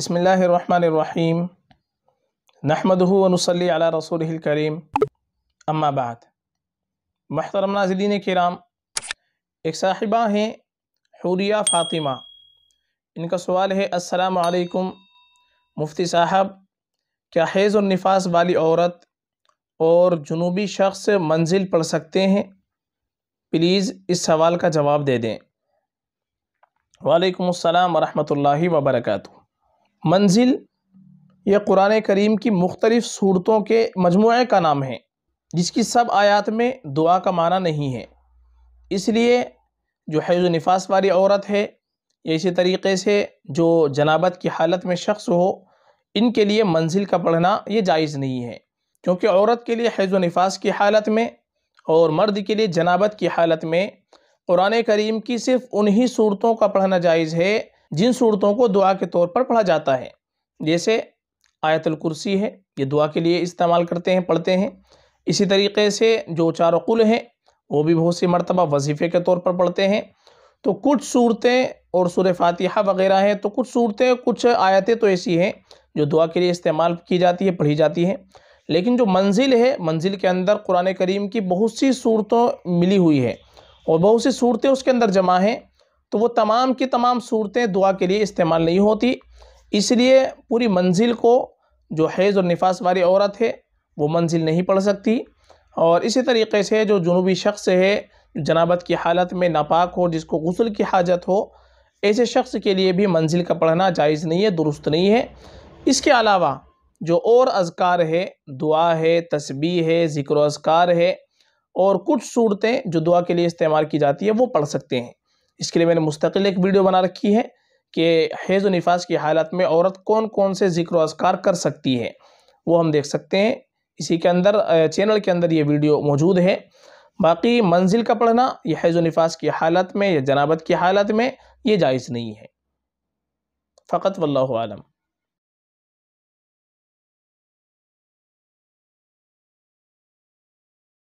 बसमीम नहमदनसली अला रसूल करीम अम्माबाद महतरम नाजरीन कराम एक साहिबा हैं हुरिया फ़ातिमा इनका सवाल है अस्सलाम मुफ्ती साहब क्या हैज़ और निफास वाली औरत और जुनूबी शख्स मंजिल पढ़ सकते हैं प्लीज़ इस सवाल का जवाब दे दें वालेकुम अस्सलाम वरहमतुल्लाहि वबरकू मंजिल यह कुरान करीम की मुख्तलिफ़ सूरतों के मजमू का नाम है जिसकी सब आयात में दुआ का माना नहीं है इसलिए जो हैज़ नफास वाली औरत है या इसी तरीके से जो जनाबत की हालत में शख्स हो इनके लिए मंजिल का पढ़ना ये जायज़ नहीं है क्योंकि औरत के लिए हैज़ नफास की हालत में और मर्द के लिए जनाबत की हालत में कुरान करीम की सिर्फ़ उन्हीं सूरतों का पढ़ना जायज़ है जिन सूरतों को दुआ के तौर पर पढ़ा जाता है जैसे आयतल कुर्सी है ये दुआ के लिए इस्तेमाल करते हैं पढ़ते हैं इसी तरीके से जो चार कुल हैं वो भी बहुत सी मरतबा वजीफ़े के तौर पर पढ़ते हैं तो कुछ सूरतें और सुर फातिहा वगैरह हैं तो कुछ सूरतें कुछ आयतें तो ऐसी हैं जो दुआ के लिए इस्तेमाल की जाती है पढ़ी जाती हैं लेकिन जो मंजिल है मंजिल के अंदर कुरान करीम की बहुत सी सूरतों मिली हुई है और बहुत सी सूरतें उसके अंदर जमा हैं तो वो तमाम की तमाम सूरतें दुआ के लिए इस्तेमाल नहीं होती इसलिए पूरी मंजिल को जो हैज़ और निफास वाली औरत है वो मंजिल नहीं पढ़ सकती और इसी तरीके से जो जुनूबी शख्स है जनाबत की हालत में नापाक हो जिसको गसल की हाजत हो ऐसे शख्स के लिए भी मंजिल का पढ़ना जायज़ नहीं है दुरुस्त नहीं है इसके अलावा जो और अजकार है दुआ है तस्बी है ज़िक्र अजकार है और कुछ सूरतें जो दुआ के लिए इस्तेमाल की जाती है वो पढ़ सकते हैं इसके लिए मैंने मुस्तकिल एक वीडियो बना रखी है कि हेज़ व नफास की हालत में औरत कौन कौन से जिक्र असकार कर सकती है वो हम देख सकते हैं इसी के अंदर चैनल के अंदर ये वीडियो मौजूद है बाकी मंजिल का पढ़ना यह व नफास की हालत में या जनाबत की हालत में ये जायज़ नहीं है फ़कत वल्लम